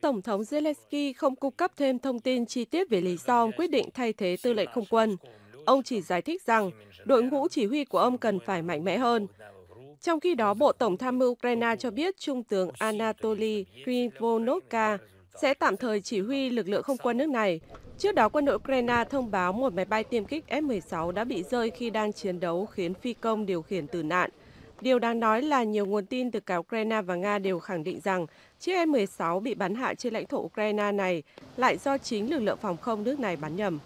Tổng thống Zelensky không cung cấp thêm thông tin chi tiết về lý do ông quyết định thay thế tư lệnh không quân. Ông chỉ giải thích rằng đội ngũ chỉ huy của ông cần phải mạnh mẽ hơn. Trong khi đó, Bộ Tổng tham mưu Ukraine cho biết Trung tướng Anatoly Krivonovka sẽ tạm thời chỉ huy lực lượng không quân nước này. Trước đó, quân đội Ukraine thông báo một máy bay tiêm kích F-16 đã bị rơi khi đang chiến đấu khiến phi công điều khiển tử nạn. Điều đáng nói là nhiều nguồn tin từ cả Ukraine và Nga đều khẳng định rằng chiếc F-16 bị bắn hạ trên lãnh thổ Ukraine này lại do chính lực lượng phòng không nước này bắn nhầm.